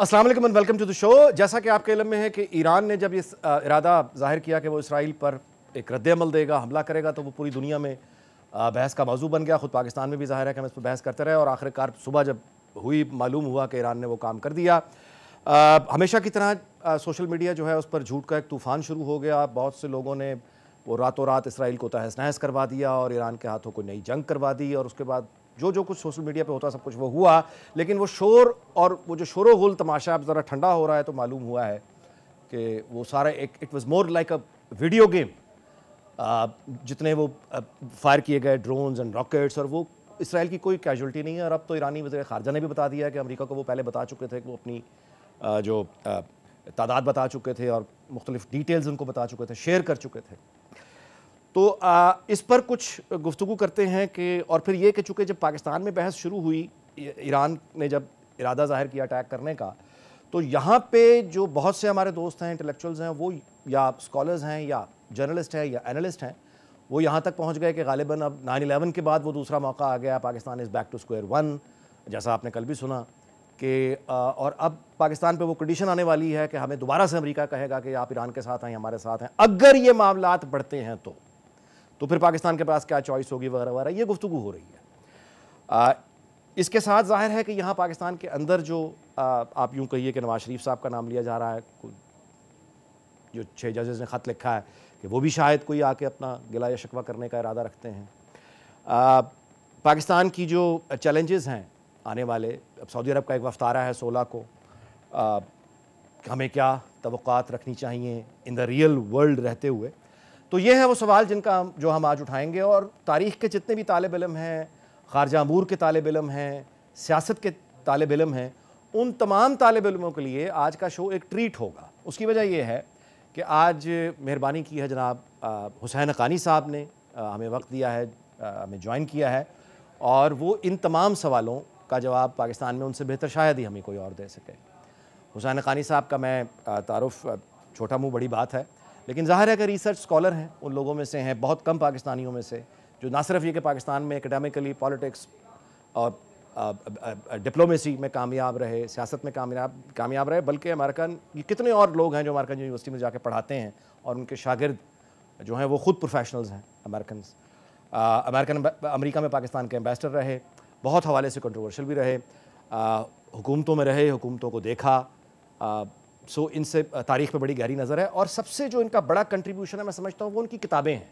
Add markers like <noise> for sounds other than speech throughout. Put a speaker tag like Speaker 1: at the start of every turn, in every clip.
Speaker 1: Aslam and welcome to the show जैसा कि आपके इलम में है कि ईरान ने जब इस इरादा जाहिर किया कि वो इसराइल पर एक रद्दमल देगा हमला करेगा तो वो पूरी दुनिया में बहस का मौजू बन गया ख़ुद पाकिस्तान में भी जाहिर है कि हम इस पर बहस करते रहे और आखिरकार सुबह जब हुई मालूम हुआ कि ईरान ने वो काम कर दिया आ, हमेशा की तरह आ, सोशल मीडिया जो है उस पर झूठ का एक तूफ़ान शुरू हो गया बहुत से लोगों ने वो रातों रात इसराइल को तहस नहस करवा दिया और ईरान के हाथों को नई जंग करवा दी और उसके बाद जो जो कुछ सोशल मीडिया पे होता सब कुछ वो हुआ लेकिन वो शोर और वो जो शोर गुल तमाशा अब ज़रा ठंडा हो रहा है तो मालूम हुआ है कि वो सारा एक it was more like a video game जितने वो फायर किए गए ड्रोन्स एंड रॉकेट्स और वो इसराइल की कोई कैजुअलिटी नहीं है और अब तो ईरानी वजे खारजा ने भी बता दिया कि अमरीका को वो पहले बता चुके थे कि वो अपनी जो तादाद बता चुके थे और मुख्तलिफ डिटेल्स उनको बता चुके थे शेयर कर चुके थे तो आ, इस पर कुछ गुफ्तु करते हैं कि और फिर ये कि चूँकि जब पाकिस्तान में बहस शुरू हुई ईरान ने जब इरादा ज़ाहिर किया अटैक करने का तो यहाँ पे जो बहुत से हमारे दोस्त हैं इंटेलेक्चुअल्स हैं वो या स्कॉलर्स हैं या जर्नलिस्ट हैं या एनालिस्ट हैं वो यहाँ तक पहुँच गए कि गालिबा अब नाइन इलेवन के बाद वो दूसरा मौका आ गया Pakistan is back to square one जैसा आपने कल भी सुना कि और अब पाकिस्तान पे वो कंडीशन आने वाली है कि हमें दोबारा से अमेरिका कहेगा कि आप ईरान के साथ हैं हमारे साथ हैं अगर ये मामला बढ़ते हैं तो तो फिर पाकिस्तान के पास क्या चॉइस होगी वगैरह वगैरह ये गुफ्तु हो रही है आ, इसके साथ जाहिर है कि यहाँ पाकिस्तान के अंदर जो आ, आप यूँ कहिए कि नवाज शरीफ साहब का नाम लिया जा रहा है जो छः जजेज़ ने ख़त लिखा है कि वो भी शायद कोई आके अपना गिला या शकवा करने का इरादा रखते हैं आ, पाकिस्तान की जो चैलेंजेस हैं आने वाले अब सऊदी अरब का एक वफ्त आ रहा है सोलह को आ, हमें क्या तो रखनी चाहिए इन द रियल वर्ल्ड रहते हुए तो ये है वो सवाल जिनका जो हम आज उठाएंगे और तारीख़ के जितने भी तालब इलम हैं खारजा अमूर के तालब इलम हैं सियासत के तालब इलम हैं उन तमाम तालब इलमों के लिए आज का शो एक ट्रीट होगा उसकी वजह यह है कि आज मेहरबानी की है जनाब हुसैन अकानी साहब ने हमें वक्त दिया है हमें ज्वाइन किया है और वो इन तमाम सवालों का जवाब पाकिस्तान में उनसे बेहतर शायद ही हमें कोई और दे सके हुसैन ख़ानी साहब का मैं तारफ़ छोटा मुँह बड़ी बात है लेकिन ज़ाहिर है कि रिसर्च स्कॉलर हैं उन लोगों में से हैं बहुत कम पाकिस्तानियों में से जो ना सिर्फ ये कि पाकिस्तान में एकेडमिकली पॉलिटिक्स और डिप्लोमेसी में कामयाब रहे सियासत में कामयाब कामयाब रहे बल्कि अमेरिकन कितने और लोग हैं जो अमेरिकन यूनिवर्सिटी में जाके पढ़ाते हैं और उनके शागिर्द जो हैं वो ख़ुद प्रोफेशनल्स हैं अमेरिकन अमेरिकन अमेरिका में पाकिस्तान के एम्बेसडर रहे बहुत हवाले से कंट्रोवर्शल भी रहे हुकूमतों में रहे हुकूमतों को देखा सो so, इनसे तारीख पर बड़ी गहरी नज़र है और सबसे जो इनका बड़ा कंट्रीब्यूशन है मैं समझता हूँ वो उनकी किताबें हैं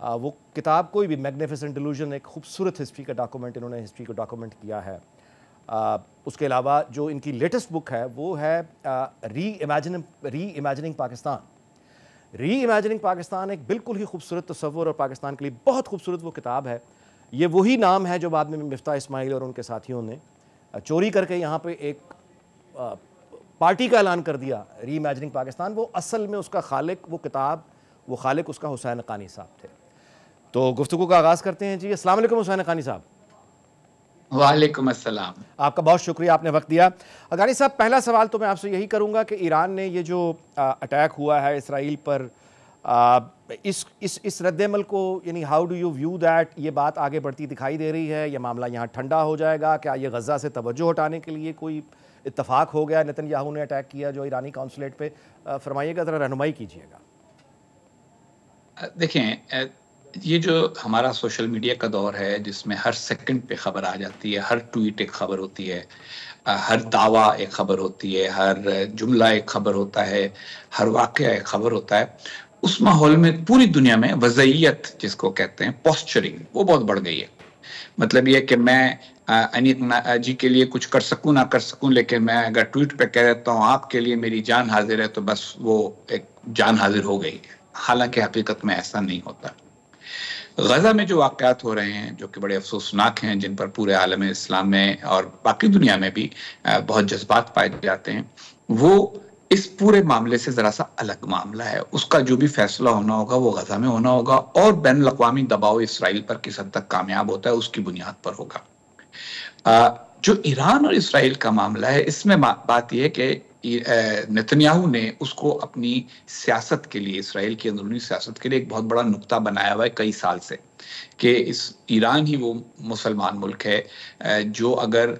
Speaker 1: आ, वो किताब कोई भी मैग्निफिसेंट डिलूजन एक खूबसूरत हिस्ट्री का डॉक्यूमेंट इन्होंने हिस्ट्री को डॉक्यूमेंट किया है आ, उसके अलावा जो इनकी लेटेस्ट बुक है वो है री इमेजिन री इमेजिनिंग पाकिस्तान री इमेजिनिंग पाकिस्तान एक बिल्कुल ही खूबसूरत तस्वर और पाकिस्तान के लिए बहुत खूबसूरत वो किताब है ये वही नाम है जो बाद में मिफ्ता इसमाइल और उनके साथियों ने चोरी करके यहाँ पर एक पार्टी का ऐलान कर दिया री इमेजनिंग पाकिस्तान वो असल में उसका खालिक वो किताब वो खालिक उसका हुसैन खानी साहब थे तो गुफ्तु का आगाज़ करते हैं जी असल हुसैन खानी साहब वालेकुम अस्सलाम आपका बहुत शुक्रिया आपने वक्त दिया अगानी साहब पहला सवाल तो मैं आपसे यही करूंगा कि ईरान ने ये जो अटैक हुआ है इसराइल पर आ, इस इस इस रद्दमल को यानी how do you view that ये बात आगे बढ़ती दिखाई दे रही है यह मामला यहाँ ठंडा हो जाएगा क्या ये गज़ा से तोज्जो हटाने के लिए कोई इतफाक़ हो गया नितिन याहू ने अटैक किया जो ईरानी काउंसलेट पे फरमाइएगा ज़रा रहनुमाई कीजिएगा
Speaker 2: देखें ये जो हमारा सोशल मीडिया का दौर है जिसमें हर सेकंड पे खबर आ जाती है हर ट्वीट एक खबर होती है हर दावा एक खबर होती है हर जुमला एक खबर होता है हर वाक्य एक खबर होता है उस माहौल में पूरी दुनिया में वजयत जिसको कहते हैं पॉस्चरिंग वो बहुत बढ़ गई है मतलब ये कि मैं जी के लिए कुछ कर सकूं ना कर सकूं लेकिन मैं अगर ट्वीट पे कह देता हूँ आपके लिए मेरी जान हाजिर है तो बस वो एक जान हाजिर हो गई हालांकि हकीकत में ऐसा नहीं होता गजा में जो वाकत हो रहे हैं जो कि बड़े अफसोसनाक हैं जिन पर पूरे आलम इस्लाम में और बाकी दुनिया में भी बहुत जज्बात पाए जाते हैं वो इस पूरे मामले से ज़रा सा अलग मामला है उसका जो भी फैसला होना होगा वो गजा में होना होगा और बैन अवी दबाव इसराइल पर किस हद तक कामयाब होता है उसकी बुनियाद पर होगा जो ईरान और इसराइल का मामला है इसमें बात यह है कि नेतन्याहू ने उसको अपनी सियासत के लिए इसराइल की अंदरूनी सियासत के लिए एक बहुत बड़ा नुकता बनाया हुआ है कई साल से कि इस ईरान ही वो मुसलमान मुल्क है जो अगर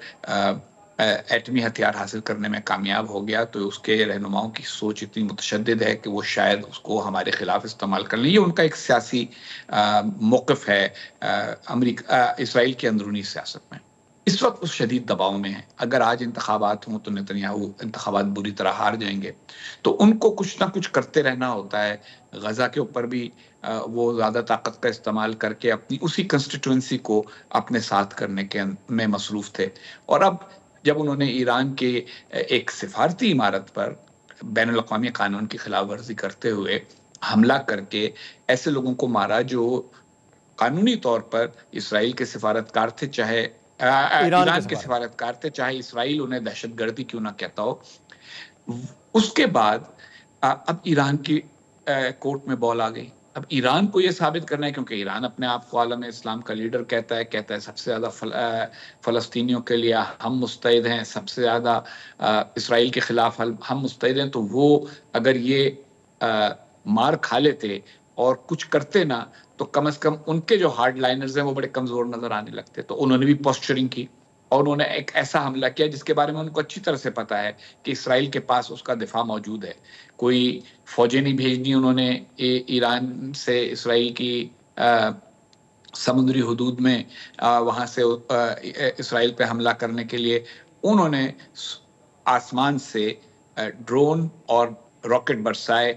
Speaker 2: एटमी हथियार हासिल करने में कामयाब हो गया तो उसके रहनुमाओं की सोच इतनी मुतद है कि वो शायद उसको हमारे खिलाफ इस्तेमाल कर लें ये उनका एक सियासी मौकफ है अमरीका इसराइल की अंदरूनी सियासत में इस वक्त उस शदीद दबाव में है अगर आज इंतबात हों तो नतनयाहू इंतबात बुरी तरह हार जाएंगे तो उनको कुछ ना कुछ करते रहना होता है गज़ा के ऊपर भी वो ज़्यादा ताकत का इस्तेमाल करके अपनी उसी कंस्टिट्यूंसी को अपने साथ करने के अं-, में मसरूफ़ थे और अब जब उन्होंने ईरान के एक सिफारती इमारत पर बैन अवी कानून की खिलाफ वर्जी करते हुए हमला करके ऐसे लोगों को मारा जो कानूनी तौर पर इसराइल के सिफारतकार थे चाहे ईरान के सिफारतकार थे चाहे इसराइल उन्हें दहशत गर्दी क्यों ना कहता हो उसके बाद अब ईरान की कोर्ट में बॉल आ गई अब ईरान को यह साबित करना है क्योंकि ईरान अपने आप को आलम इस्लाम का लीडर कहता है कहता है सबसे ज़्यादा फल, फ़लस्तीनियों के लिए हम मुस्तैद हैं सबसे ज़्यादा इसराइल के ख़िलाफ़ हम मुस्तैद हैं तो वो अगर ये आ, मार खा लेते और कुछ करते ना तो कम से कम उनके जो हार्ड लाइनर्स हैं वो बड़े कमजोर नजर आने लगते तो उन्होंने भी पॉस्चरिंग की और उन्होंने एक ऐसा हमला किया जिसके बारे में उनको अच्छी तरह से पता है कि इसराइल के पास उसका दिफा मौजूद है कोई फौजें नहीं भेजनी उन्होंने ईरान से इसराइल की समुद्री हदूद में आ, वहां से इसराइल पे हमला करने के लिए उन्होंने आसमान से ड्रोन और रॉकेट बरसाए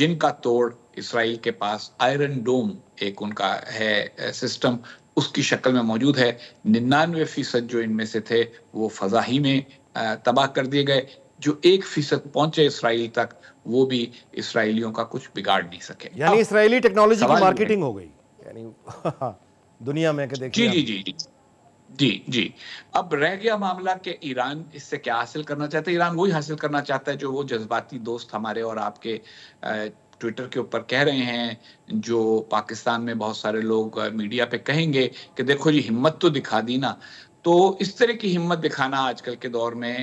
Speaker 2: जिनका तोड़ इसराइल के पास आयरन डोम एक उनका है सिस्टम उसकी शक्ल में मौजूद है निन्यानवे फीसद जो इनमें से थे वो फजाही में तबाह कर दिए गए जो एक फीसद पहुंचे इसराइल तक वो भी इसराइलियों का कुछ बिगाड़ नहीं सके
Speaker 1: यानी इसराइली टेक्नोलॉजी की मार्केटिंग हो गई यानी <laughs> दुनिया में जी जी जी
Speaker 2: जी जी जी अब रह गया मामला कि ईरान इससे क्या हासिल करना चाहता है ईरान वही हासिल करना चाहता है जो वो जज्बाती दोस्त हमारे और आपके ट्विटर के ऊपर कह रहे हैं जो पाकिस्तान में बहुत सारे लोग मीडिया पे कहेंगे कि देखो जी हिम्मत तो दिखा दी ना तो इस तरह की हिम्मत दिखाना आजकल के दौर में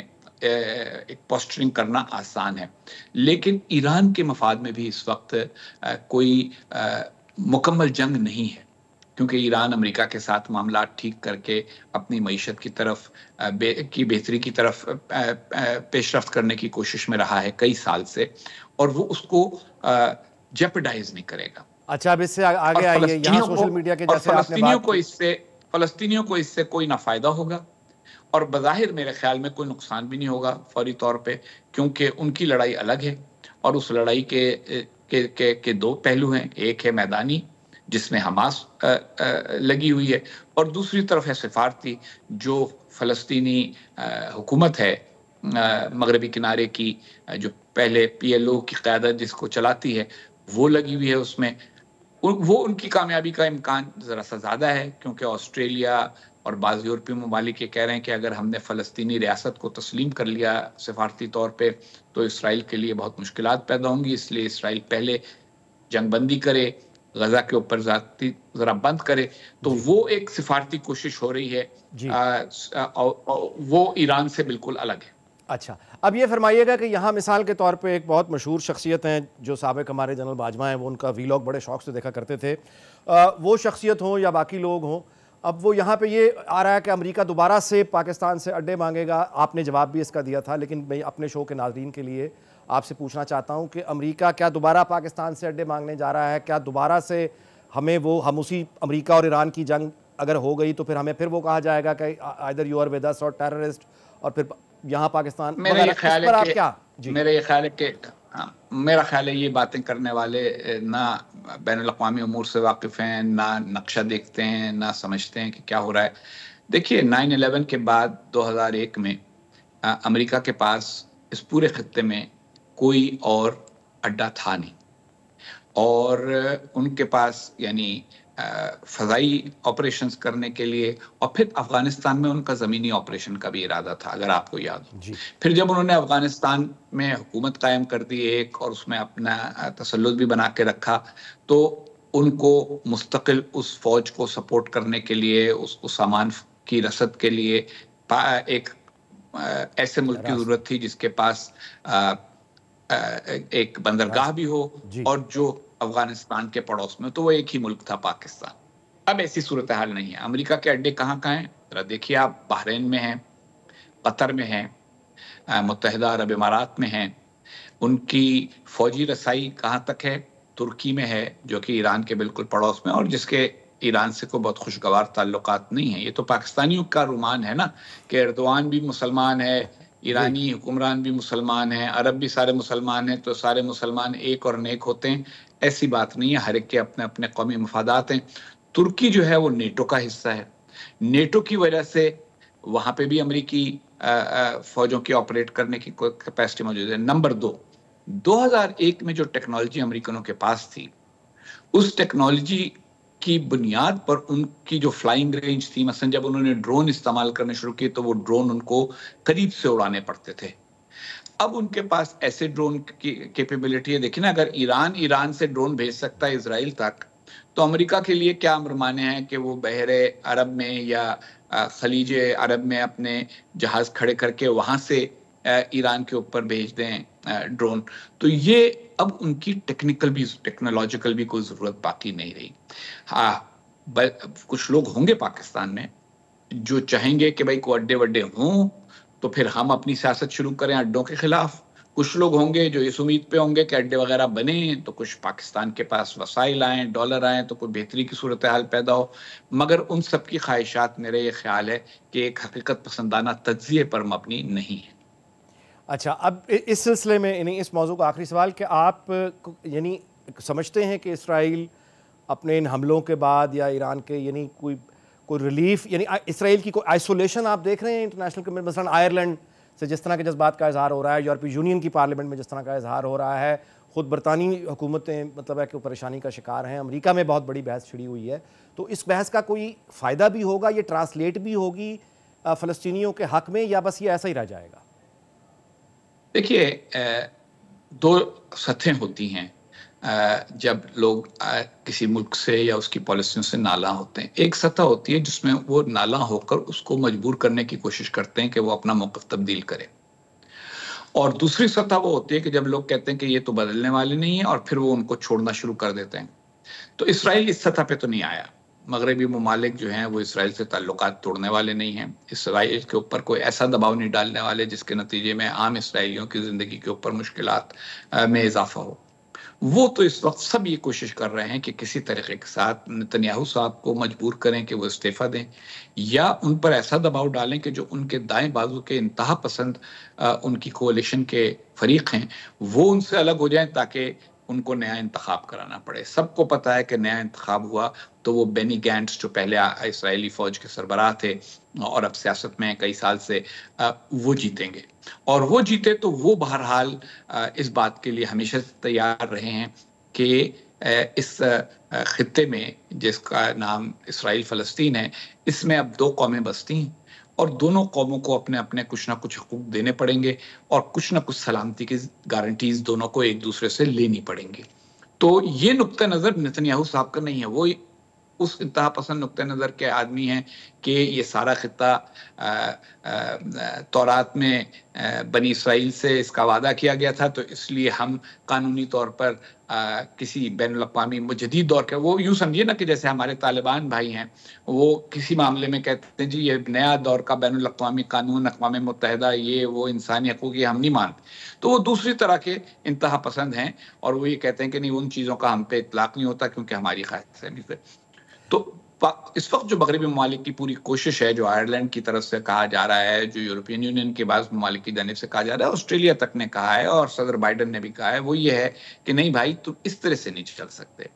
Speaker 2: एक पोस्टरिंग करना आसान है लेकिन ईरान के मफाद में भी इस वक्त कोई मुकम्मल जंग नहीं है क्योंकि ईरान अमेरिका के साथ मामला ठीक करके अपनी मीशत की तरफ बे, की बेहतरी की तरफ पेशरफ करने की कोशिश में रहा है कई साल से और वो उसको जेपरडाइज नहीं करेगा
Speaker 1: अच्छा अब इससे आगे आइए यहाँ सोशल मीडिया के जैसे फलस्तीनियों को
Speaker 2: इससे फलस्तीनियों को इससे कोई ना फायदा होगा और बज़ाहिर मेरे ख्याल में कोई नुकसान भी नहीं होगा फौरी तौर पे क्योंकि उनकी लड़ाई अलग है और उस लड़ाई के के के, के दो पहलू हैं एक है मैदानी जिसमें हमास आ, आ, लगी हुई है और दूसरी तरफ है सिफारती जो फलस्तीनी हुकूमत है मगरबी किनारे की जो पहले पीएलओ की क्यादत जिसको चलाती है वो लगी हुई है उसमें वो उनकी कामयाबी का इम्कान ज़रा सा ज़्यादा है क्योंकि ऑस्ट्रेलिया और बाज़ यूरोपी ममालिक कह रहे हैं कि अगर हमने फ़लस्तनी रियासत को तस्लीम कर लिया सिफारती तौर पर तो इसराइल के लिए बहुत मुश्किल पैदा होंगी इसलिए इसराइल पहले जंगबंदी करे गजा के ऊपर ज़रा बंद करे तो वो एक सिफारती कोशिश हो रही है आ, आ, आ, वो ईरान से बिल्कुल अलग है अच्छा
Speaker 1: अब ये फरमाइएगा कि यहाँ मिसाल के तौर पे एक बहुत मशहूर शख्सियत हैं जो सबक हमारे जनरल बाजवा हैं वो उनका वीलॉग बड़े शौक से देखा करते थे आ, वो शख्सियत हों या बाकी लोग हों अब वो यहाँ पे ये आ रहा है कि अमेरिका दोबारा से पाकिस्तान से अड्डे मांगेगा आपने जवाब भी इसका दिया था लेकिन मैं अपने शो के नाजरन के लिए आपसे पूछना चाहता हूँ कि अमरीका क्या दोबारा पाकिस्तान से अड्डे मांगने जा रहा है क्या दोबारा से हमें वो हम उसी अमरीका और ईरान की जंग अगर हो गई तो फिर हमें फिर वो कहा जाएगा कि आदर यू आर विद और टेररिस्ट और फिर यहाँ पाकिस्तान मेरा ये ख्याल है आप क्या मेरा
Speaker 2: ये ख्याल है कि हाँ, मेरा ख्याल है ये बातें करने वाले ना बैन अवी अमूर से वाकिफ़ हैं ना नक्शा देखते हैं ना समझते हैं कि क्या हो रहा है देखिए नाइन अलेवन के बाद 2001 में अमेरिका के पास इस पूरे खत्े में कोई और अड्डा था नहीं और उनके पास यानी फजाई ऑपरेशन करने के लिए और फिर अफगानिस्तान में उनका ज़मीनी ऑपरेशन का भी इरादा था अगर आपको याद हो फिर जब उन्होंने अफगानिस्तान में हुकूमत कायम कर दी एक और उसमें अपना तसलुत भी बना के रखा तो उनको मुस्तकिल उस फौज को सपोर्ट करने के लिए उसको सामान की रसद के लिए एक ऐसे मुल्क की जरूरत थी जिसके पास आ, आ, एक बंदरगाह भी हो और जो अफगानिस्तान के पड़ोस में तो वो एक ही मुल्क था पाकिस्तान अब ऐसी सूरत हाल नहीं है अमेरिका के अड्डे कहाँ कहाँ हैं जरा देखिए आप बहरेन में हैं कतर में हैं मुतहदा अरब इमारात में हैं उनकी फौजी रसाई कहाँ तक है तुर्की में है जो कि ईरान के बिल्कुल पड़ोस में और जिसके ईरान से को बहुत खुशगवार ताल्लुकात नहीं है ये तो पाकिस्तानियों का रुमान है ना कि अरदवान भी मुसलमान है ईरानी हुक्मरान भी मुसलमान हैं अरब भी सारे मुसलमान हैं तो सारे मुसलमान एक और नेक होते हैं ऐसी बात नहीं है हर एक के अपने अपने कौमी मफादात हैं तुर्की जो है वो नेटो का हिस्सा है नेटो की वजह से वहाँ पे भी अमरीकी फौजों के ऑपरेट करने की कैपेसिटी मौजूद है नंबर दो 2001 में जो टेक्नोलॉजी अमरीकनों के पास थी उस टेक्नोलॉजी की बुनियाद पर उनकी जो फ्लाइंग रेंज थी मसलन जब उन्होंने ड्रोन इस्तेमाल करने शुरू किए तो वो ड्रोन उनको करीब से उड़ाने पड़ते थे अब उनके पास ऐसे ड्रोन की कैपेबिलिटी है देखिए ना अगर ईरान ईरान से ड्रोन भेज सकता है इसराइल तक तो अमेरिका के लिए क्या माने हैं कि वो बहर अरब में या खलीज अरब में अपने जहाज खड़े करके वहां से ईरान के ऊपर भेज दें ड्रोन तो ये अब उनकी टेक्निकल भी टेक्नोलॉजिकल भी कोई ज़रूरत बाकी नहीं रही हाँ कुछ लोग होंगे पाकिस्तान में जो चाहेंगे कि भाई को अड्डे वड्डे हों तो फिर हम अपनी सियासत शुरू करें अड्डों के खिलाफ कुछ लोग होंगे जो इस उम्मीद पे होंगे कि अड्डे वगैरह बने तो कुछ पाकिस्तान के पास वसाइल आए डॉलर आए तो कोई बेहतरी की सूरत हाल पैदा हो मगर उन सबकी ख्वाहिशात मेरा ये ख्याल है कि एक हकीकत पसंदाना तजिए पर मबनी नहीं है
Speaker 1: अच्छा अब इस सिलसिले में यानी इस मौजू का आखिरी सवाल कि आप यानी समझते हैं कि इसराइल अपने इन हमलों के बाद या ईरान के यानी कोई कोई रिलीफ यानी इसराइल की कोई आइसोलेशन आप देख रहे हैं इंटरनेशनल कम्युनिटी मसलन आयरलैंड से जिस तरह के जज्बात का इजहार हो रहा है यूरोपीय यूनियन की पार्लियामेंट में जिस तरह का इजहार हो रहा है खुद बरतानी हुकूमतें मतलब है कि परेशानी का शिकार हैं अमरीका में बहुत बड़ी बहस छिड़ी हुई है तो इस बहस का कोई फ़ायदा भी होगा ये ट्रांसलेट भी होगी फ़लस्तनी के हक में या बस ये ऐसा ही रह जाएगा
Speaker 2: देखिए दो सतहें होती हैं जब लोग किसी मुल्क से या उसकी पॉलिसियों से नाला होते हैं एक सतह होती है जिसमें वो नाला होकर उसको मजबूर करने की कोशिश करते हैं कि वो अपना मौक़ तब्दील करे और दूसरी सतह वो होती है कि जब लोग कहते हैं कि ये तो बदलने वाले नहीं है और फिर वो उनको छोड़ना शुरू कर देते हैं तो इसराइल इस सतह पे तो नहीं आया मगरबी ममालिक जो हैं वो इसराइल से ताल्लुक तोड़ने वाले नहीं हैं इसराइल के ऊपर कोई ऐसा दबाव नहीं डालने वाले जिसके नतीजे में आम इसराइलियों की ज़िंदगी के ऊपर मुश्किल में इजाफा हो वो तो इस वक्त सब ये कोशिश कर रहे हैं कि किसी तरीके के साथ नतन्याहू साहब को मजबूर करें कि वो इस्तीफ़ा दें या उन पर ऐसा दबाव डालें कि जो उनके दाएं बाजू के इंतहा पसंद उनकी कोलिशन के फरीक हैं वो उनसे अलग हो जाएं ताकि उनको नया इंतखब कराना पड़े सबको पता है कि नया इंतखब हुआ तो वो बेनी गैंट्स जो पहले इसराइली फ़ौज के सरबराह थे और अब सियासत में कई साल से वो जीतेंगे और वो जीते तो वो बहरहाल इस बात के लिए हमेशा से तैयार रहे हैं कि इस खत्े में जिसका नाम इसराइल फ़लस्तीन है इसमें अब दो कौमें बसती हैं और दोनों कौमों को अपने अपने कुछ ना कुछ हकूक देने पड़ेंगे और कुछ ना कुछ सलामती की गारंटीज दोनों को एक दूसरे से लेनी पड़ेंगी तो ये नुकता नज़र नितिन साहब का नहीं है वो उस इंतहा पसंद नुक़ नज़र के आदमी हैं कि ये सारा ख़त्ता तौरात में आ, बनी इसराइल से इसका वादा किया गया था तो इसलिए हम कानूनी तौर पर आ, किसी बैन अवी मजदीद दौर के वो यूँ समझिए ना कि जैसे हमारे तालिबान भाई हैं वो किसी मामले में कहते हैं जी ये नया दौर का बैन अवी कानून अकवा मुतहदा ये वो इंसानी हकूक ये हम नहीं मानते तो वो दूसरी तरह के इंतहा पसंद हैं और वो ये कहते हैं कि नहीं उन चीज़ों का हम पे इतलाक़ नहीं होता क्योंकि हमारी खास तो इस वक्त जो मगरबी ममालिक की पूरी कोशिश है जो आयरलैंड की तरफ से कहा जा रहा है जो यूरोपियन यूनियन के बाद ममालिक की जानब से कहा जा रहा है ऑस्ट्रेलिया तक ने कहा है और सदर बाइडन ने भी कहा है वो ये है कि नहीं भाई तुम इस तरह से नहीं चल सकते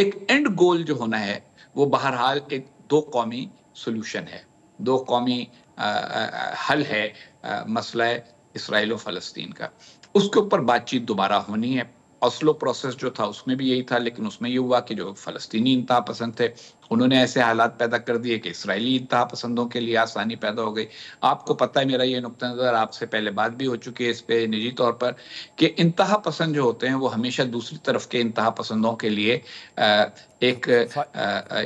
Speaker 2: एक एंड गोल जो होना है वो बहरहाल एक दो कौमी सोल्यूशन है दो कौमी आ, आ, हल है मसला इसराइल और फलस्तीन का उसके ऊपर बातचीत दोबारा होनी है असलो प्रोसेस जो था उसमें भी यही था लेकिन उसमें ये हुआ कि जो फलस्तीनी इंतहा पसंद थे उन्होंने ऐसे हालात पैदा कर दिए कि इसराइली इंतहा पसंदों के लिए आसानी पैदा हो गई आपको पता है मेरा ये नुक़ नज़र आपसे पहले बात भी हो चुकी है इस पर निजी तौर पर कि इंतहा पसंद जो होते हैं वो हमेशा दूसरी तरफ के इंतहा पसंदों के लिए एक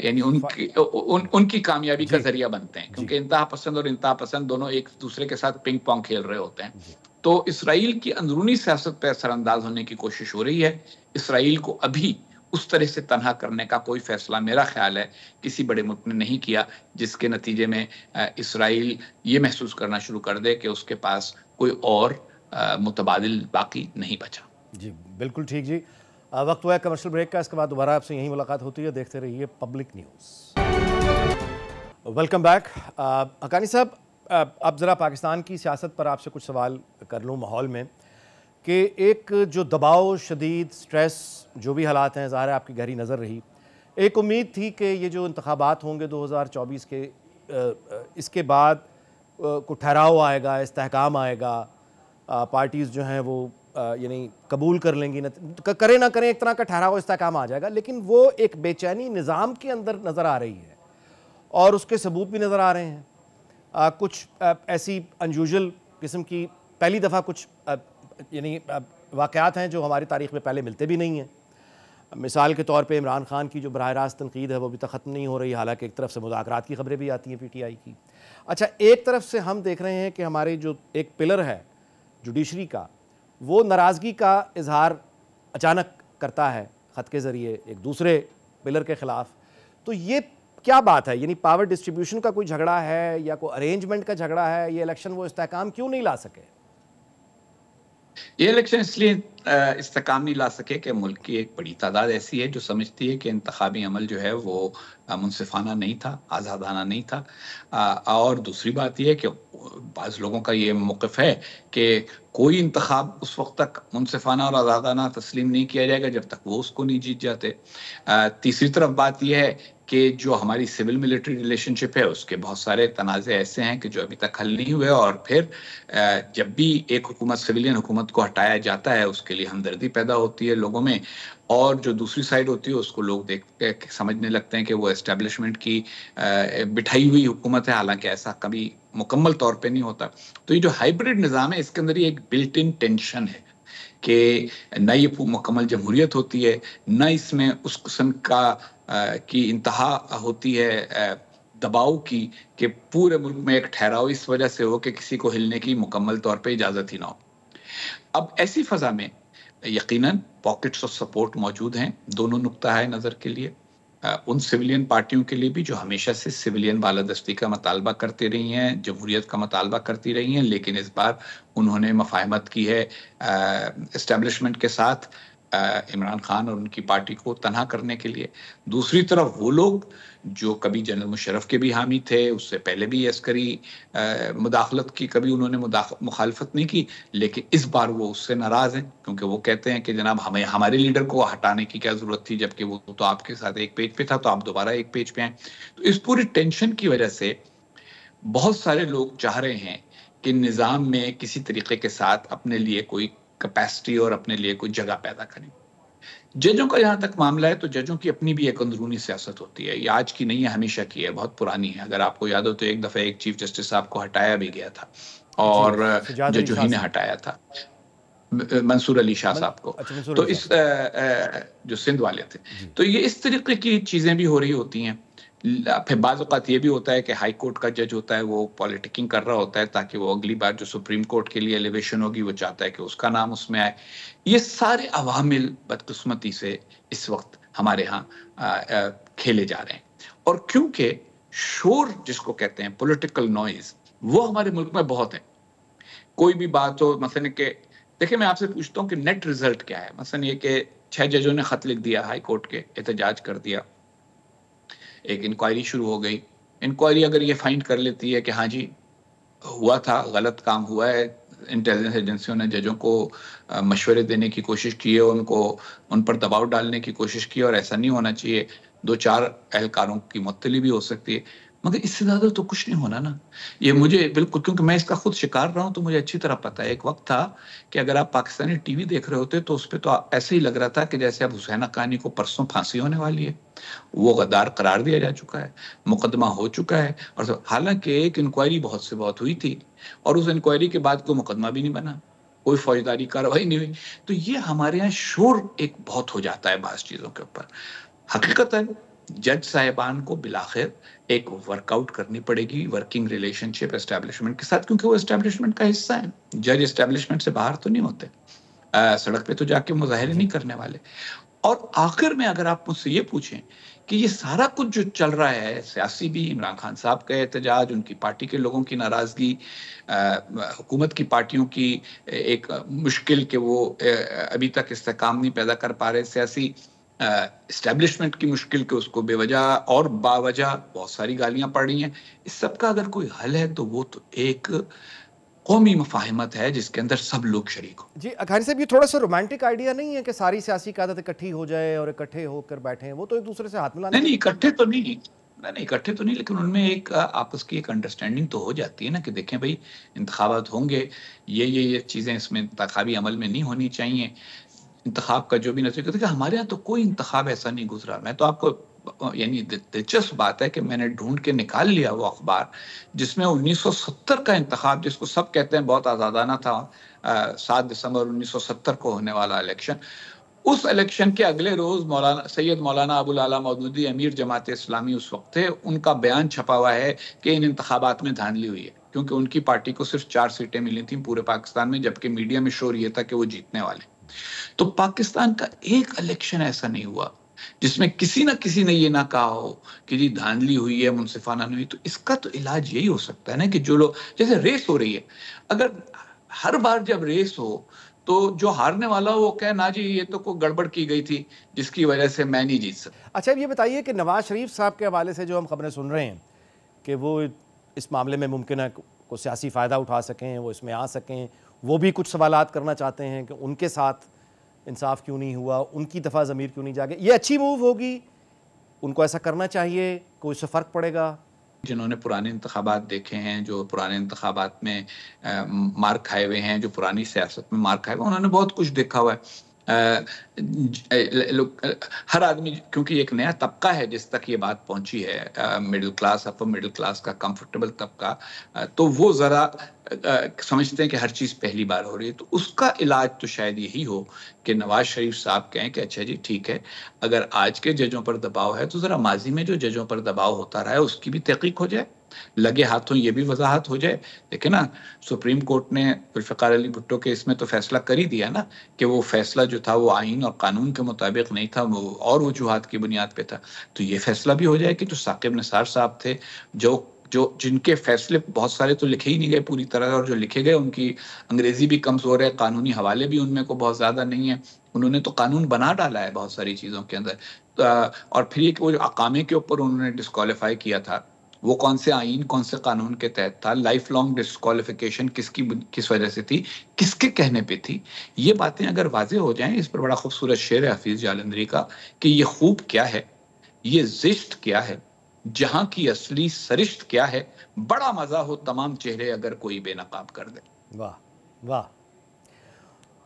Speaker 2: यानी उनकी उन, उनकी कामयाबी का जरिया बनते हैं क्योंकि इंतहा पसंद और इंतहा पसंद दोनों एक दूसरे के साथ पिंग पोंग खेल रहे होते हैं तो इसराइल की अंदरूनी सियासत पर असरअंदाज होने की कोशिश हो रही है इसराइल को अभी उस तरह से तनहा करने का कोई फैसला मेरा ख्याल है किसी बड़े मुल्क ने नहीं किया जिसके नतीजे में इसराइल ये महसूस करना शुरू कर दे कि उसके पास कोई और मुतबादल बाकी नहीं बचा
Speaker 1: जी बिल्कुल ठीक जी वक्त हुआ है कमर्शियल ब्रेक का इसके बाद दोबारा आपसे यही मुलाकात होती है देखते रहिए Public News welcome back Haqqani साहब अब ज़रा पाकिस्तान की सियासत पर आपसे कुछ सवाल कर लूँ माहौल में कि एक जो दबाव शदीद स्ट्रेस जो भी हालात हैं ज़ाहिर आपकी गहरी नज़र रही एक उम्मीद थी कि ये जो इंतबात होंगे 2024 के इसके बाद को ठहराव आएगा इस्तेकाम आएगा पार्टीज़ जो हैं वो यानी कबूल कर लेंगी न करें ना करें एक तरह का ठहराव इसकाम आ जाएगा लेकिन वो एक बेचैनी निज़ाम के अंदर नज़र आ रही है और उसके सबूत भी नज़र आ रहे हैं आ, कुछ आ, ऐसी अनयूजल किस्म की पहली दफ़ा कुछ यानी वाक़ात हैं जो हमारी तारीख में पहले मिलते भी नहीं हैं मिसाल के तौर पे इमरान खान की जो बरह रास्त तनकीद है वो अभी तक ख़त्म नहीं हो रही हालांकि एक तरफ से मुदाकरात की खबरें भी आती हैं पीटीआई की अच्छा एक तरफ से हम देख रहे हैं कि हमारे जो एक पिलर है जुडिशरी का वो नाराज़गी का इजहार अचानक करता है ख़त के ज़रिए एक दूसरे पिलर के ख़िलाफ़ तो ये क्या बात है यानी पावर डिस्ट्रीब्यूशन का कोई झगड़ा है या कोई अरेंजमेंट का झगड़ा है ये इलेक्शन वो इस्तेकाम क्यों नहीं ला सके
Speaker 2: ये इलेक्शन इसलिए इस्तेकाम नहीं ला सके कि मुल्क की एक बड़ी तादाद ऐसी है जो समझती है कि इंतबी अमल जो है वो मुनसिफाना नहीं था आज़ादाना नहीं था और दूसरी बात यह है कि बाज़ लोगों का ये मौक़ है कि कोई इंतखब उस वक्त तक मुनसिफाना और आज़ादाना तस्लीम नहीं किया जाएगा जब तक वो उसको नहीं जीत जाते तीसरी तरफ बात यह है कि जो हमारी सिविल मिलिट्री रिलेशनशिप है उसके बहुत सारे तनाज़े ऐसे हैं कि जो अभी तक हल नहीं हुए और फिर जब भी एक हुकूमत सिविलियन हुकूमत को हटाया जाता है उसके लिए हमदर्दी पैदा होती है लोगों में और जो दूसरी साइड होती है उसको लोग देख समझने लगते हैं कि वो एस्टेब्लिशमेंट की बिठाई हुई हुकूमत है हालांकि ऐसा कभी मुकम्मल तौर पर नहीं होता तो ये जो हाइब्रिड निज़ाम है इसके अंदर ही एक बिल्ट इन टेंशन है कि न ये मुकम्मल जमहूरियत होती है न इसमें उस किस्म का की इंतहा होती है दबाव की कि पूरे मुल्क में एक ठहराव इस वजह से हो कि किसी को हिलने की मुकम्मल तौर पे इजाज़त ही ना हो अब ऐसी फ़जा में यकीनन पॉकेट्स ऑफ सपोर्ट मौजूद हैं दोनों नुकता है नज़र के लिए उन सिविलियन पार्टियों के लिए भी जो हमेशा से सिविलियन बालादस्ती का मतालबा करती रही हैं जमहूरियत का मतालबा करती रही हैं लेकिन इस बार उन्होंने मफाहमत की है इस्टेब्लिशमेंट के साथ इमरान खान और उनकी पार्टी को तनहा करने के लिए दूसरी तरफ वो लोग जो कभी जनरल मुशरफ के भी हामी थे उससे पहले भी अस्करी मुदाखलत की कभी उन्होंने मुखालफत नहीं की लेकिन इस बार वो उससे नाराज़ हैं क्योंकि वो कहते हैं कि जनाब हमें हमारे लीडर को हटाने की क्या ज़रूरत थी जबकि वो तो आपके साथ एक पेज पे था तो आप दोबारा एक पेज पे आए तो इस पूरी टेंशन की वजह से बहुत सारे लोग चाह रहे हैं कि निज़ाम में किसी तरीके के साथ अपने लिए कोई कैपेसिटी और अपने लिए कुछ जगह पैदा करें जजों का यहाँ तक मामला है तो जजों की अपनी भी एक अंदरूनी सियासत होती है ये आज की नहीं है हमेशा की है बहुत पुरानी है अगर आपको याद हो तो एक दफ़ा एक चीफ जस्टिस साहब को हटाया भी गया था और जजो ही ने हटाया था मंसूर अली शाह साहब को अच्छा, तो इस आ, आ, जो सिंध वाले थे तो ये इस तरीके की चीज़ें भी हो रही होती हैं फिर बाज अवत ये भी होता है कि हाई कोर्ट का जज होता है वो पॉलिटिकिंग कर रहा होता है ताकि वो अगली बार जो सुप्रीम कोर्ट के लिए एलिवेशन होगी वो चाहता है कि उसका नाम उसमें आए ये सारे अवामिल बदकस्मती से इस वक्त हमारे यहाँ खेले जा रहे हैं और क्योंकि शोर जिसको कहते हैं पोलिटिकल नॉइज वो हमारे मुल्क में बहुत है कोई भी बात हो मसलन के देखिए मैं आपसे पूछता हूँ कि नेट रिजल्ट क्या है मसलन ये कि छह जजों ने खत लिख दिया हाई कोर्ट के एहतजाज कर दिया एक इंक्वायरी शुरू हो गई इंक्वायरी अगर ये फाइंड कर लेती है कि हाँ जी हुआ था गलत काम हुआ है इंटेलिजेंस एजेंसियों ने जजों को मशवरे देने की कोशिश की है उनको उन पर दबाव डालने की कोशिश की और ऐसा नहीं होना चाहिए दो चार एहलकारों की मुतली भी हो सकती है मगर इससे ज्यादा तो कुछ नहीं होना ना ये मुझे बिल्कुल क्योंकि मैं इसका खुद शिकार रहा हूँ तो मुझे अच्छी तरह पता है एक वक्त था कि अगर आप पाकिस्तानी टीवी देख रहे होते तो उस पर तो ऐसे ही लग रहा था कि जैसे अब हुसैन अकानी को परसों फांसी होने वाली है वो गद्दार करार दिया जा चुका है मुकदमा हो चुका है और हालांकि एक इंक्वायरी बहुत से बहुत हुई थी और उस इंक्वायरी के बाद कोई मुकदमा भी नहीं बना कोई फौजदारी कार्रवाई नहीं हुई तो ये हमारे यहाँ शोर एक बहुत हो जाता है बाज चीज़ों के ऊपर हकीकत है जज साहिबान को बिलाखिर एक वर्कआउट करनी पड़ेगी वर्किंग रिलेशनशिप एस्टेब्लिशमेंट के साथ क्योंकि वो एस्टेब्लिशमेंट का हिस्सा है जज एस्टेब्लिशमेंट से बाहर तो नहीं होते आ, सड़क पे तो जाके मुजाहरे नहीं करने वाले और आखिर में अगर आप मुझसे ये पूछें कि ये सारा कुछ जो चल रहा है सियासी भी इमरान खान साहब का एहतजाज उनकी पार्टी के लोगों की नाराज़गी हुकूमत की पार्टियों की एक मुश्किल के वो अभी तक इस्तेकाम नहीं पैदा कर पा रहे सियासी इस्टेब्लिशमेंट की मुश्किल के उसको बेवजह और बावजह बहुत सारी गालियां पड़ रही हैं इस सब का अगर कोई हल है तो वो तो एक कौमी मफाहमत है जिसके अंदर सब लोग शरीक हो
Speaker 1: जी अखारी साहब ये थोड़ा सा रोमांटिक आइडिया नहीं है कि सारी सियासी कादत इकट्ठी हो जाए और इकट्ठे होकर बैठे वो तो एक दूसरे से हाथ मिलाने नहीं नहीं
Speaker 2: इकट्ठे तो नहीं नहीं नहीं इकट्ठे तो नहीं लेकिन उनमें एक आपस की एक अंडरस्टैंडिंग तो हो जाती है ना कि देखें भाई इंतबात होंगे ये ये ये चीज़ें इसमें इंतबी अमल में नहीं होनी चाहिए इंतखब का जो भी नजर हैं हमारे यहाँ तो कोई इंतखब ऐसा नहीं गुजरा मैं तो आपको यानी दिलचस्प बात है कि मैंने ढूंढ के निकाल लिया वो अखबार जिसमें 1970 का इंतखब जिसको सब कहते हैं बहुत आज़ादाना था सात दिसंबर 1970 को होने वाला इलेक्शन उस इलेक्शन के अगले रोज मौलाना सैयद मौलाना अबुल आला मौदूदी अमीर जमात इस्लामी उस वक्त थे उनका बयान छपा हुआ है कि इन इंतबात में धांधली हुई है क्योंकि उनकी पार्टी को सिर्फ चार सीटें मिली थी पूरे पाकिस्तान में जबकि मीडिया में शोर यह था कि वो जीतने वाले तो पाकिस्तान का एक इलेक्शन ऐसा नहीं हुआ जिसमें किसी ना किसी ने ये ना कहा हो कि जी धांधली हुई है मुनसिफाना नहीं हुई तो इसका तो इलाज यही हो सकता है ना कि जो लोग जैसे रेस हो रही है अगर हर बार जब रेस हो तो जो हारने वाला वो कहे ना जी ये तो कोई गड़बड़ की गई थी जिसकी वजह से मैं नहीं जीत सकता
Speaker 1: अच्छा अब ये बताइए कि नवाज शरीफ साहब के हवाले से जो हम खबरें सुन रहे हैं कि वो इस मामले में मुमकिन है को सियासी फ़ायदा उठा सकें वो इसमें आ सकें वो भी कुछ सवाल करना चाहते हैं कि उनके साथ इंसाफ क्यों नहीं हुआ उनकी दफ़ा ज़मीर क्यों नहीं जागे ये अच्छी मूव होगी उनको ऐसा करना चाहिए कोई उससे फ़र्क पड़ेगा
Speaker 2: जिन्होंने पुराने इंतबात देखे हैं जो पुराने इंतबात में आ, मार खाए हुए हैं जो पुरानी सियासत में मार खाए हुए उन्होंने बहुत कुछ देखा हुआ है हर आदमी क्योंकि एक नया तबका है जिस तक ये बात पहुंची है middle class upper middle class का कंफर्टेबल तबका तो वो ज़रा समझते हैं कि हर चीज़ पहली बार हो रही है तो उसका इलाज तो शायद यही हो कि नवाज शरीफ साहब कहें कि अच्छा जी ठीक है अगर आज के जजों पर दबाव है तो ज़रा माजी में जो जजों पर दबाव होता रहा है उसकी भी तहकीक हो जाए लगे हाथों ये भी वजाहत हो जाए देखे ना सुप्रीम कोर्ट ने गुल्फ़ार अली भुट्टो के इसमें तो फैसला कर ही दिया ना कि वो फैसला जो था वो आइन और कानून के मुताबिक नहीं था वो और वजूहत की बुनियाद पर था तो ये फैसला भी हो जाए कि जो साकिब निसार साहब थे जो जो जिनके फैसले बहुत सारे तो लिखे ही नहीं गए पूरी तरह और जो लिखे गए उनकी अंग्रेजी भी कमज़ोर है कानूनी हवाले भी उनमें को बहुत ज़्यादा नहीं है उन्होंने तो कानून बना डाला है बहुत सारी चीज़ों के अंदर तो, और फिर ये वो जो अकामे के ऊपर उन्होंने डिस्कालीफाई किया था वो कौन से आइन कौन से कानून के तहत था लाइफ लॉन्ग डिस्कालिफिकेशन किसकी किस वजह से थी किसके कहने पे थी ये बातें अगर वाजे हो जाएं इस पर बड़ा खूबसूरत शेर है हफीज जालंदरी का कि ये खूब क्या है ये जिश्त क्या है जहां की असली सरिश्त क्या है बड़ा मजा हो तमाम चेहरे अगर कोई बेनकाब कर दे
Speaker 1: वाह वाह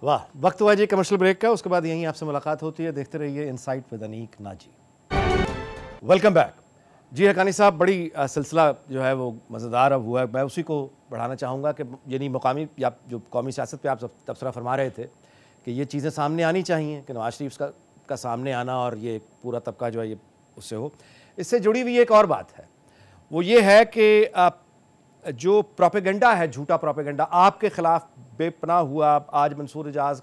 Speaker 1: वाह वक्त हुआ जी कमर्शियल ब्रेक का उसके बाद यहीं आपसे मुलाकात होती है देखते रहिए Insight with Aneeq Naji welcome back ji Haqqani साहब बड़ी सिलसिला जो है वो मज़ेदार अब हुआ है मैं उसी को बढ़ाना चाहूँगा कि यानी मुकामी या जो कौमी सियासत पे आप तबसरा फरमा रहे थे कि ये चीज़ें सामने आनी चाहिए कि नवाज शरीफ का का सामने आना और ये पूरा तबका जो है ये उससे हो इससे जुड़ी हुई एक और बात है वो ये है कि जो प्रोपेगेंडा है झूठा प्रोपेगेंडा आपके ख़िलाफ़ बेपना हुआ आज मंसूर एजाज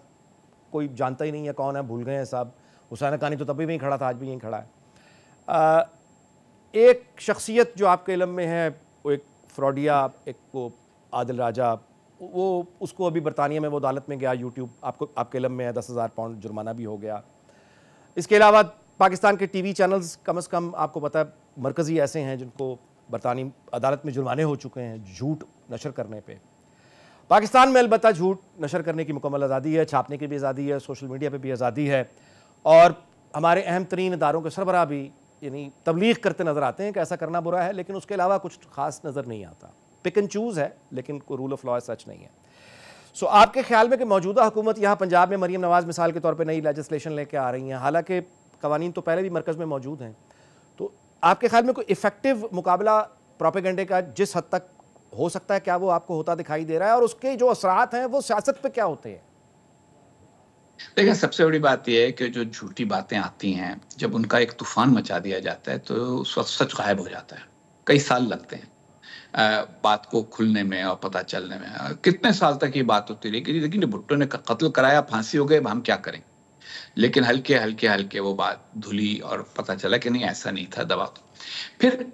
Speaker 1: कोई जानता ही नहीं है कौन है भूल गए हैं साहब हुसैन कानी तो तभी भी नहीं खड़ा था आज भी यहीं खड़ा है एक शख्सियत जो आपके इलम में है वो एक फ्रॉडिया एक वो आदिल राजा वो उसको अभी बरतानिया में वो अदालत में गया यूट्यूब आपको आपके इलम में है दस हज़ार पाउंड जुर्माना भी हो गया इसके अलावा पाकिस्तान के टीवी चैनल्स कम अज़ कम आपको पता है मरकज़ी ऐसे हैं जिनको बरतानी अदालत में जुर्माने हो चुके हैं झूठ नशर करने पर पाकिस्तान में अलबत् झूठ नशर करने की मुकम्मल आज़ादी है छापने की भी आज़ादी है सोशल मीडिया पर भी आज़ादी है और हमारे अहम तरीन इदारों के सरबरा भी यानी तबलीग करते नज़र आते हैं कि ऐसा करना बुरा है लेकिन उसके अलावा कुछ खास नज़र नहीं आता पिक एंड चूज़ है लेकिन कोई रूल ऑफ लॉ सच नहीं है सो so, आपके ख्याल में कि मौजूदा हुकूमत यहाँ पंजाब में मरीम नवाज़ मिसाल के तौर पर नई लेजिस्लेशन लेके आ रही हैं हालांकि कवानीन तो पहले भी मरकज़ में मौजूद हैं तो आपके ख्याल में कोई इफ़ेक्टिव मुकाबला प्रोपेगेंडे का जिस हद तक हो सकता है क्या वो आपको होता दिखाई दे रहा है और उसके जो असरात हैं वो सियासत पर क्या होते हैं
Speaker 2: देखिए सबसे बड़ी बात यह है कि जो झूठी बातें आती हैं जब उनका एक तूफान मचा दिया जाता है तो उस वक्त सच गायब हो जाता है कई साल लगते हैं बात को खुलने में और पता चलने में कितने साल तक ये बात होती रही लेकिन भुट्टो ने कत्ल कराया फांसी हो गए अब हम क्या करें लेकिन हल्के हल्के हल्के वो बात धुली और पता चला कि नहीं ऐसा नहीं था दबाव तो। फिर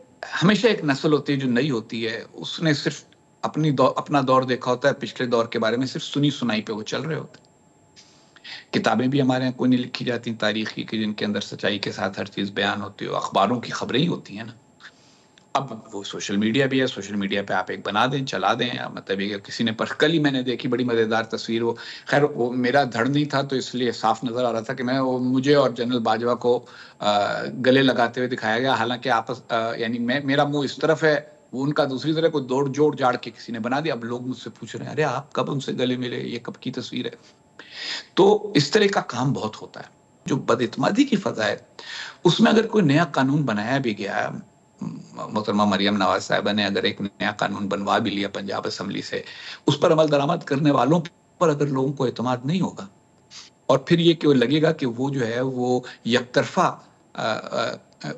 Speaker 2: हमेशा एक नस्ल होती है जो नई होती है उसने सिर्फ अपनी दौ, अपना दौर देखा होता है पिछले दौर के बारे में सिर्फ सुनी सुनाई पे वो चल रहे होते हैं किताबें भी हमारे यहाँ कोई नहीं लिखी जाती तारीखी की जिनके अंदर सच्चाई के साथ हर चीज़ बयान होती हो अखबारों की खबरें ही होती हैं ना अब वो सोशल मीडिया भी है सोशल मीडिया पे आप एक बना दें चला दें मतलब ये किसी ने पर कल ही मैंने देखी बड़ी मज़ेदार तस्वीर वो खैर वो मेरा धड़ नहीं था तो इसलिए साफ नज़र आ रहा था कि मैं वो मुझे और जनरल बाजवा को आ, गले लगाते हुए दिखाया गया हालांकि आपस यानी मैं मेरा मुंह इस तरफ है वो उनका दूसरी तरह को दौड़ जोड़ जाड़ के किसी ने बना दिया अब लोग मुझसे पूछ रहे हैं अरे आप कब उनसे गले मिले ये कब की तस्वीर है तो इस तरह का काम बहुत होता है जो बदतमादी की फजा है उसमें अगर कोई नया कानून बनाया भी गया है मोहतरमा मरियम नवाज साहबा ने अगर एक नया कानून बनवा भी लिया पंजाब असम्बली से उस पर अमल दरामद करने वालों पर अगर लोगों को अतमाद नहीं होगा और फिर ये क्यों लगेगा कि वो जो है वो यकतरफा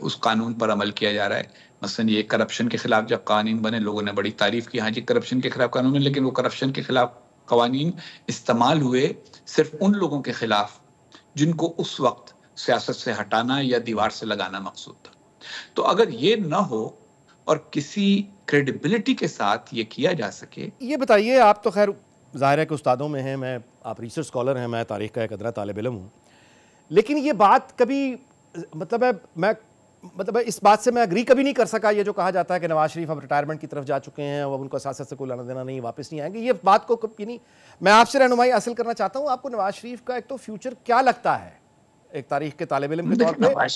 Speaker 2: उस कानून पर अमल किया जा रहा है मसलन ये करप्शन के खिलाफ जब कानून बने लोगों ने बड़ी तारीफ की हाँ जी करप्शन के खिलाफ कानून है लेकिन वो करप्शन के खिलाफ कवानीन इस्तेमाल हुए सिर्फ उन लोगों के खिलाफ जिनको उस वक्त सियासत से हटाना या दीवार से लगाना मकसूद था तो अगर ये ना हो और किसी क्रेडिबिलिटी के साथ ये किया जा
Speaker 1: सके ये बताइए आप तो खैर ज़ाहिर है कि उस्तादों में हैं मैं आप रिसर्च स्कॉलर हैं मैं तारीख का एक अदरा तालब इलम हूँ लेकिन ये बात कभी मतलब है मैं मतलब इस बात से मैं अग्री कभी नहीं कर सका ये जो कहा जाता है कि नवाज शरीफ अब रिटायरमेंट की तरफ जा चुके हैं अब उनको सियासत से कोई लेना देना नहीं वापस नहीं आएंगे ये बात को कभी नहीं मैं आपसे रहनुमाई हासिल करना चाहता हूँ आपको नवाज शरीफ का एक तो फ्यूचर क्या लगता है एक तारीख के तालब इलम के तौर पर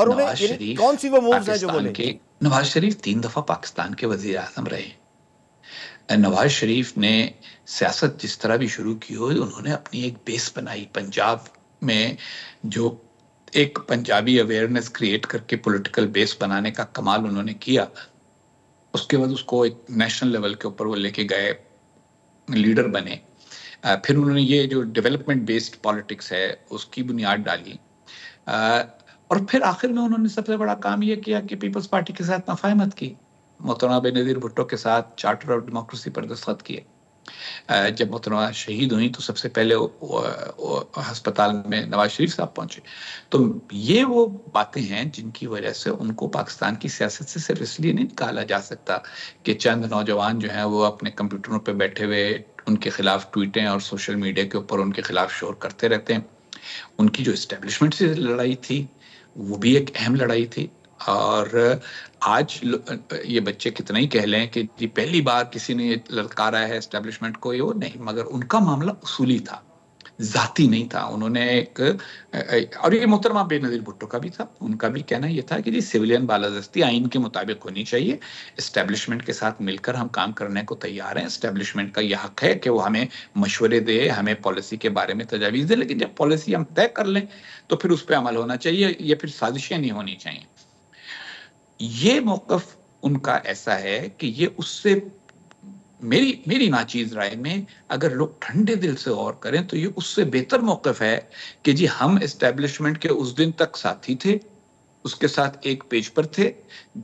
Speaker 1: और उन्हें कौन सी वो मूव है जो बोले
Speaker 2: नवाज शरीफ तीन दफा पाकिस्तान के वजीर अजम रहे नवाज शरीफ ने सियासत जिस तरह भी शुरू की हो उन्होंने अपनी एक बेस बनाई पंजाब में जो एक पंजाबी अवेयरनेस क्रिएट करके पॉलिटिकल बेस बनाने का कमाल उन्होंने किया उसके बाद उसको एक नेशनल लेवल के ऊपर वो लेके गए लीडर बने फिर उन्होंने ये जो डेवलपमेंट बेस्ड पॉलिटिक्स है उसकी बुनियाद डाली और फिर आखिर में उन्होंने सबसे बड़ा काम ये किया कि पीपल्स पार्टी के साथ मफाहमत की मोहतरमा नजीर भुट्टो के साथ चार्टर ऑफ डेमोक्रेसी पर दस्तखत किए जब मोहतरमा तो शहीद हुई तो सबसे पहले अस्पताल में नवाज शरीफ साहब पहुंचे तो ये वो बातें हैं जिनकी वजह से उनको पाकिस्तान की सियासत से सिर्फ इसलिए नहीं निकाला जा सकता कि चंद नौजवान जो हैं वो अपने कंप्यूटरों पर बैठे हुए उनके खिलाफ ट्वीटें और सोशल मीडिया के ऊपर उनके खिलाफ शोर करते रहते हैं उनकी जो इस्टेब्लिशमेंट से लड़ाई थी वो भी एक अहम लड़ाई थी और आज ये बच्चे कितना ही कह लें कि जी पहली बार किसी ने ललकारा है एस्टेब्लिशमेंट को ये नहीं मगर उनका मामला उसूली था जाति नहीं था उन्होंने एक और ये मोहतरमा बेनजीर भुट्टो का भी था उनका भी कहना ये था कि जी सिविलियन बालादस्ती आइन के मुताबिक होनी चाहिए इस्टेब्लिशमेंट के साथ मिलकर हम काम करने को तैयार हैं इस्टेब्लिशमेंट का यह हक है कि वो हमें मशवरे दे हमें पॉलिसी के बारे में तजावीज़ दे लेकिन जब पॉलिसी हम तय कर लें तो फिर उस पर अमल होना चाहिए या फिर साजिशें नहीं होनी चाहिए ये मौकफ उनका ऐसा है कि ये उससे मेरी मेरी नाचीज राय में अगर लोग ठंडे दिल से गौर करें तो ये उससे बेहतर मौकफ है कि जी हम इस्टेब्लिशमेंट के उस दिन तक साथी थे उसके साथ एक पेज पर थे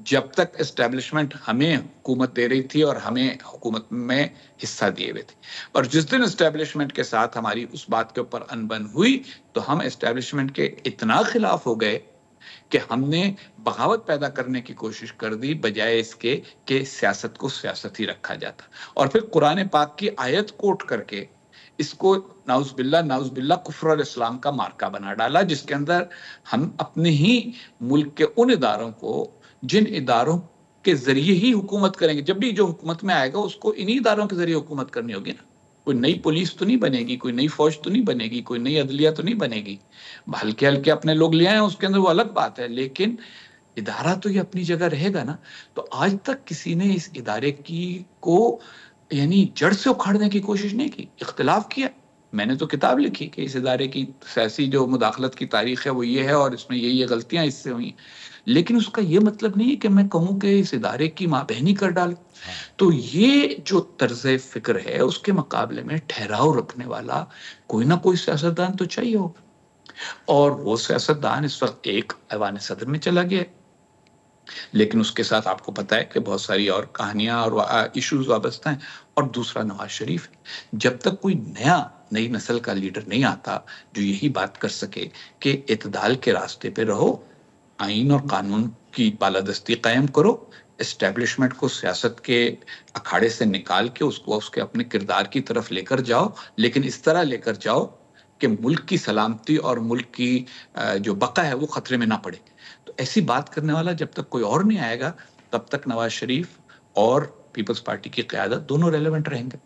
Speaker 2: जब तक इस्टेब्लिशमेंट हमें हुकूमत दे रही थी और हमें हुकूमत में हिस्सा दिए हुए थे और जिस दिन इस्टेब्लिशमेंट के साथ हमारी उस बात के ऊपर अनबन हुई तो हम इस्टेब्लिशमेंट के इतना खिलाफ हो गए कि हमने बगावत पैदा करने की कोशिश कर दी बजाय इसके कि सियासत को सियासत ही रखा जाता और फिर कुरान पाक की आयत कोट करके इसको नाउज बिल्ला नाउज बिल्ला कुफर इस्लाम का मार्का बना डाला जिसके अंदर हम अपने ही मुल्क के उन इदारों को जिन इदारों के जरिए ही हुकूमत करेंगे जब भी जो हुकूमत में आएगा उसको इन्हीं इदारों के जरिए हुकूमत करनी होगी ना कोई नई पुलिस तो नहीं बनेगी कोई नई फौज तो नहीं बनेगी कोई नई अदलिया तो नहीं बनेगी हल्के हल्के अपने लोग ले आए उसके अंदर वो अलग बात है लेकिन इदारा तो ये अपनी जगह रहेगा ना तो आज तक किसी ने इस इदारे की को यानी जड़ से उखाड़ने की कोशिश नहीं की इख्तलाफ किया मैंने तो किताब लिखी कि इस इदारे की सियासी जो मुदाखलत की तारीख है वो ये है और इसमें ये ये गलतियां इससे हुई हैं लेकिन उसका ये मतलब नहीं है कि मैं कहूँ कि इस इदारे की माँ बहनी कर डाल हाँ। तो ये जो तर्ज फिक्र है उसके मुकाबले में ठहराव रखने वाला कोई ना कोई सियासतदान तो चाहिए हो और वो सियासतदान इस वक्त एक ऐवान सदर में चला गया लेकिन उसके साथ आपको पता है कि बहुत सारी और कहानियां और इश्यूज वाबस्ता हैं और दूसरा नवाज शरीफ जब तक कोई नया नई नस्ल का लीडर नहीं आता जो यही बात कर सके कि इतदाल के रास्ते पे रहो आइन और कानून की बालादस्ती कायम करो इस्टेब्लिशमेंट को सियासत के अखाड़े से निकाल के उसको उसके अपने किरदार की तरफ लेकर जाओ लेकिन इस तरह लेकर जाओ कि मुल्क की सलामती और मुल्क की जो बका है वो खतरे में ना पड़े तो ऐसी बात करने वाला जब तक कोई और नहीं आएगा तब तक नवाज शरीफ और पीपल्स पार्टी की क्यादत
Speaker 1: दोनों रेलिवेंट रहेंगे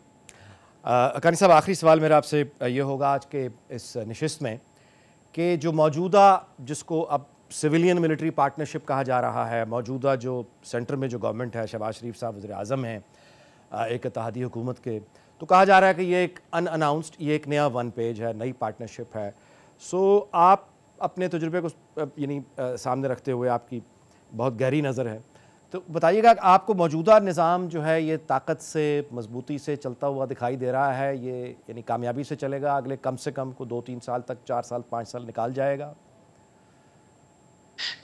Speaker 1: अकानी साहब आखिरी सवाल मेरा आपसे ये होगा आज के इस नशस्त में कि जो मौजूदा जिसको अब सिविलियन मिलिट्री पार्टनरशिप कहा जा रहा है मौजूदा जो सेंटर में जो गवर्नमेंट है शहबाज शरीफ साहब वजे अजम हैं एक इतिहादी हुकूमत के तो कहा जा रहा है कि ये एक अनाउंसड ये एक नया वन पेज है नई पार्टनरशिप है सो आप अपने तजुर्बे को यानी सामने रखते हुए आपकी बहुत गहरी नज़र है तो बताइएगा आपको मौजूदा निज़ाम जो है ये ताकत से मजबूती से चलता हुआ दिखाई दे रहा है ये यानी कामयाबी से चलेगा अगले कम से कम को दो तीन साल तक चार साल पाँच साल निकाल जाएगा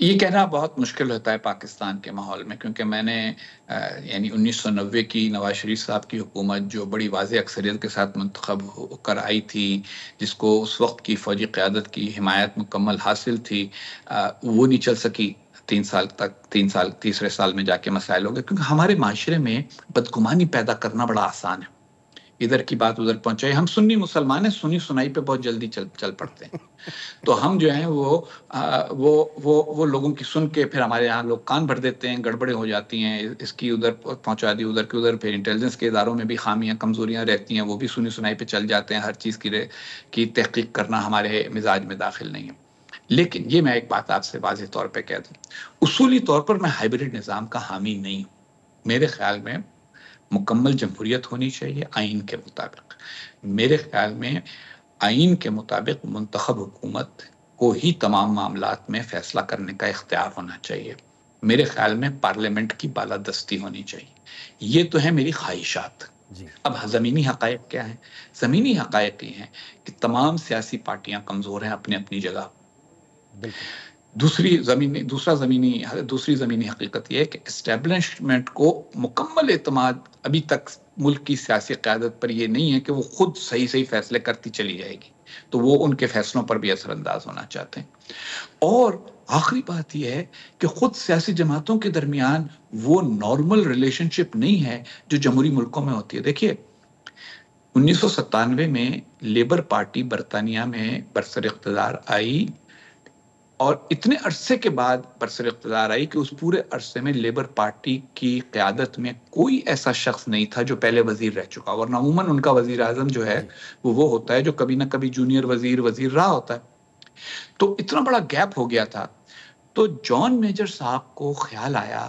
Speaker 2: ये कहना बहुत मुश्किल होता है पाकिस्तान के माहौल में क्योंकि मैंने यानी 1990 की नवाज शरीफ साहब की हुकूमत जो बड़ी वाज अक्सरियत के साथ मंतखब होकर आई थी जिसको उस वक्त की फ़ौजी क़्यादत की हिमायत मुकम्मल हासिल थी आ, वो नहीं चल सकी तीन साल तक तीन साल तीसरे साल में जाके मसाइल हो गए क्योंकि हमारे माशरे में बदगुमानी पैदा करना बड़ा आसान है इधर की बात उधर पहुंचाई हम सुन्नी मुसलमान हैं सुनी सुनाई पे बहुत जल्दी चल चल पड़ते हैं तो हम जो है वो आ, वो वो वो लोगों की सुन के फिर हमारे यहाँ लोग कान भर देते हैं गड़बड़े हो जाती हैं इसकी उधर पहुंचा दी उधर की उधर फिर इंटेलिजेंस के इदारों में भी खामियाँ कमजोरियाँ रहती हैं वो भी सुनी सुनाई पे चल जाते हैं हर चीज़ की की तहकीक करना हमारे मिजाज में दाखिल नहीं है लेकिन ये मैं एक बात आपसे वाज तौर पर कह दूँ उसूली तौर पर मैं हाइब्रिड निज़ाम का हामी नहीं हूँ मेरे ख्याल में मुकम्मल जमहूरियत होनी चाहिए आइन के मुताबिक मेरे ख्याल में आइन के मुताबिक मंतखब हुकूमत को ही तमाम मामला में फैसला करने का इख्तियार होना चाहिए मेरे ख्याल में पार्लियामेंट की बालादस्ती होनी चाहिए ये तो है मेरी ख्वाहिशात अब हाँ, ज़मीनी हक क्या है ज़मीनी हक ये हैं कि तमाम सियासी पार्टियां कमज़ोर हैं अपनी अपनी जगह दूसरी ज़मीनी दूसरा ज़मीनी दूसरी ज़मीनी हकीकत यह है कि इस्टेबलिशमेंट को मुकम्मल अतमाद अभी तक मुल्क की सियासी क्यादत पर यह नहीं है कि वो खुद सही सही फैसले करती चली जाएगी तो वो उनके फैसलों पर भी असरअंदाज होना चाहते हैं और आखिरी बात यह है कि खुद सियासी जमातों के दरमियान वो नॉर्मल रिलेशनशिप नहीं है जो जमहूरी मुल्कों में होती है देखिए उन्नीस में लेबर पार्टी बरतानिया में बरसर इकतदार आई और इतने अरसे के बाद बरसर इकतदार आई कि उस पूरे अरसे में लेबर पार्टी की क्यादत में कोई ऐसा शख्स नहीं था जो पहले वजीर रह चुका और नमूमन उनका वजीर आजम जो है वो वो होता है जो कभी ना कभी जूनियर वजीर वजीर रहा होता है तो इतना बड़ा गैप हो गया था तो जॉन मेजर साहब को ख्याल आया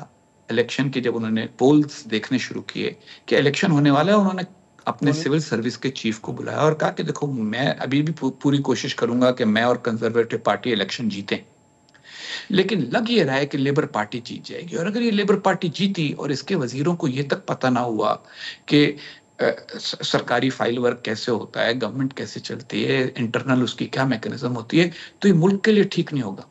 Speaker 2: इलेक्शन के जब उन्होंने पोल्स देखने शुरू किए कि इलेक्शन होने वाला है उन्होंने अपने सिविल सर्विस के चीफ को बुलाया और कहा कि देखो मैं अभी भी पूरी कोशिश करूंगा कि मैं और कंजर्वेटिव पार्टी इलेक्शन जीते लेकिन लग ये रहा है कि लेबर पार्टी जीत जाएगी और अगर ये लेबर पार्टी जीती और इसके वजीरों को ये तक पता ना हुआ कि सरकारी फाइल वर्क कैसे होता है गवर्नमेंट कैसे चलती है इंटरनल उसकी क्या मैकेनिज्म होती है तो ये मुल्क के लिए ठीक नहीं होगा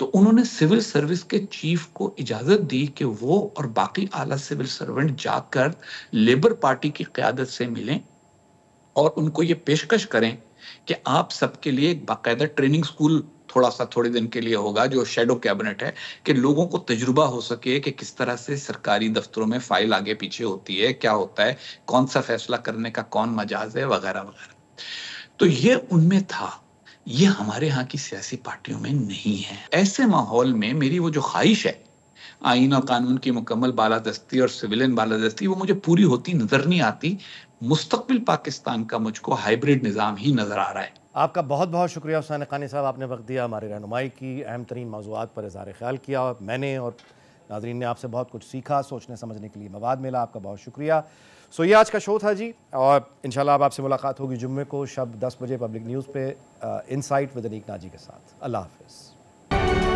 Speaker 2: तो उन्होंने सिविल सर्विस के चीफ को इजाजत दी कि वो और बाकी आला सिविल सर्वेंट जाकर लेबर पार्टी की क्यादत से मिलें और उनको ये पेशकश करें कि आप सबके लिए एक बाकायदा ट्रेनिंग स्कूल थोड़ा सा थोड़े दिन के लिए होगा जो शेडो कैबिनेट है कि लोगों को तजुर्बा हो सके कि किस तरह से सरकारी दफ्तरों में फाइल आगे पीछे होती है क्या होता है कौन सा फैसला करने का कौन मजाज है वगैरह वगैरह तो ये उनमें था ये हमारे यहाँ की सियासी पार्टियों में नहीं है ऐसे माहौल में मेरी वो जो ख्वाहिश है आइन और कानून की मुकम्मल बालादस्ती और सिविलियन बालादस्ती वो मुझे पूरी होती नजर नहीं आती मुस्तबिल पाकिस्तान का मुझको हाइब्रिड निज़ाम ही नजर आ रहा है
Speaker 1: आपका बहुत बहुत शुक्रिया हुसैन खानी साहब आपने वक्त दिया हमारी रहनुमाई की अहम तरीन मौजूद पर इजहार ख्याल किया और मैंने और नाजरीन ने आपसे बहुत कुछ सीखा सोचने समझने के लिए मवाद मिला आपका बहुत शुक्रिया सो ये आज का शो था जी और इन अब आपसे मुलाकात होगी जुम्मे को शब दस बजे पब्लिक न्यूज़ पे इनसाइट विद अनीक नाजी के साथ अल्लाह हाफ